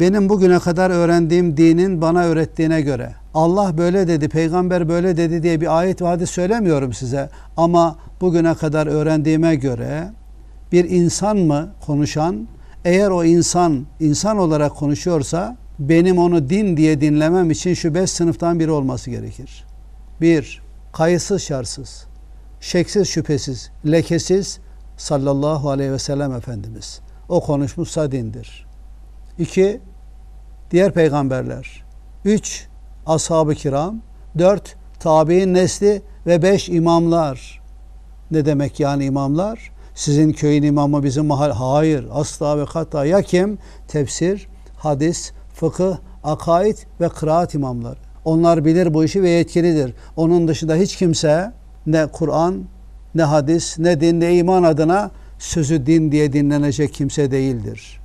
benim bugüne kadar öğrendiğim dinin bana öğrettiğine göre Allah böyle dedi, peygamber böyle dedi diye bir ayet ve hadis söylemiyorum size ama bugüne kadar öğrendiğime göre bir insan mı konuşan eğer o insan insan olarak konuşuyorsa benim onu din diye dinlemem için şu beş sınıftan biri olması gerekir. Bir, kayıtsız şartsız, şeksiz şüphesiz, lekesiz sallallahu aleyhi ve sellem Efendimiz. O konuşmuşsa dindir. İki, diğer peygamberler. Üç, ashab-ı kiram. Dört, tabi'in nesli ve beş imamlar. Ne demek yani imamlar? Sizin köyün imamı bizim mahal. Hayır, asla ve kata. Ya kim? Tefsir, hadis, fıkıh, akaid ve kıraat imamlar. Onlar bilir bu işi ve yetkilidir. Onun dışında hiç kimse ne Kur'an, ne hadis, ne din, ne iman adına sözü din diye dinlenecek kimse değildir.''